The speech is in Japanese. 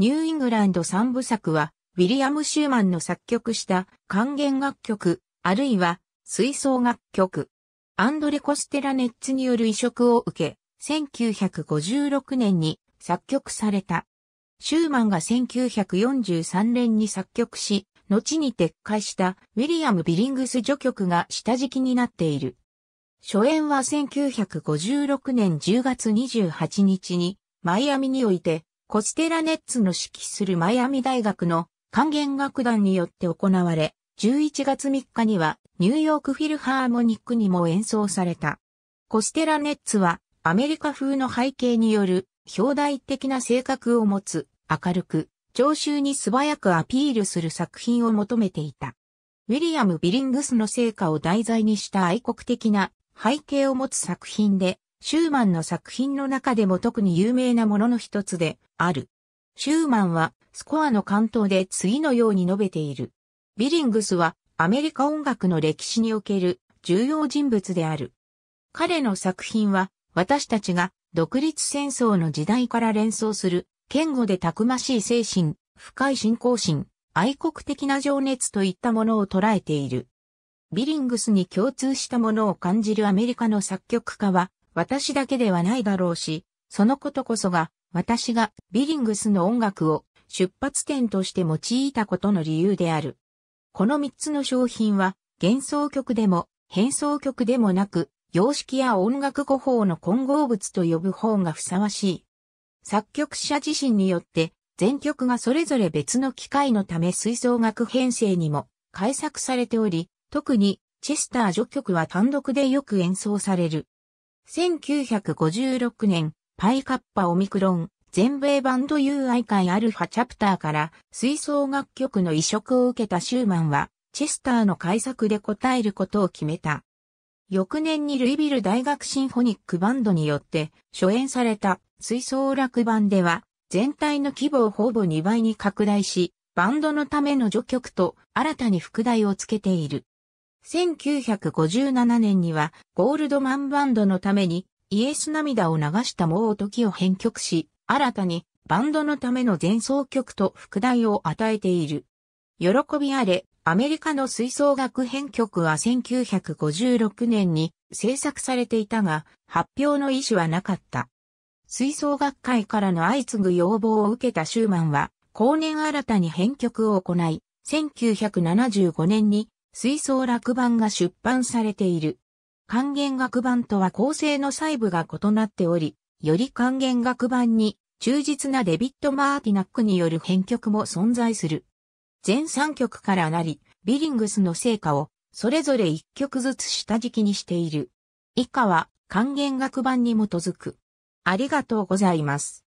ニューイングランド三部作は、ウィリアム・シューマンの作曲した管弦楽曲、あるいは吹奏楽曲。アンドレ・コステラネッツによる移植を受け、1956年に作曲された。シューマンが1943年に作曲し、後に撤回したウィリアム・ビリングス序曲が下敷きになっている。初演は1956年10月28日にマイアミにおいてコステラネッツの指揮するマイアミ大学の管弦楽団によって行われ、11月3日にはニューヨークフィルハーモニックにも演奏された。コステラネッツはアメリカ風の背景による表題的な性格を持つ明るく聴衆に素早くアピールする作品を求めていた。ウィリアム・ビリングスの成果を題材にした愛国的な背景を持つ作品でシューマンの作品の中でも特に有名なものの一つである。シューマンはスコアの関東で次のように述べている。ビリングスはアメリカ音楽の歴史における重要人物である。彼の作品は私たちが独立戦争の時代から連想する堅固でたくましい精神、深い信仰心、愛国的な情熱といったものを捉えている。ビリングスに共通したものを感じるアメリカの作曲家は私だけではないだろうし、そのことこそが、私がビリングスの音楽を出発点として用いたことの理由である。この三つの商品は、幻想曲でも変奏曲でもなく、様式や音楽語法の混合物と呼ぶ方がふさわしい。作曲者自身によって、全曲がそれぞれ別の機会のため吹奏楽編成にも改作されており、特にチェスター序曲は単独でよく演奏される。1956年、パイカッパオミクロン、全米バンド UI 会アルファチャプターから吹奏楽曲の移植を受けたシューマンは、チェスターの改作で応えることを決めた。翌年にルイビル大学シンフォニックバンドによって初演された吹奏楽版では、全体の規模をほぼ2倍に拡大し、バンドのための序曲と新たに副題をつけている。1957年にはゴールドマンバンドのためにイエス涙を流したもう時を編曲し、新たにバンドのための前奏曲と副題を与えている。喜びあれ、アメリカの吹奏楽編曲は1956年に制作されていたが、発表の意思はなかった。吹奏楽界からの相次ぐ要望を受けたシューマンは、後年新たに編曲を行い、1975年に水槽落版が出版されている。還元楽版とは構成の細部が異なっており、より還元楽版に忠実なデビッド・マーティナックによる編曲も存在する。全3曲からなり、ビリングスの成果をそれぞれ1曲ずつ下敷きにしている。以下は還元楽版に基づく。ありがとうございます。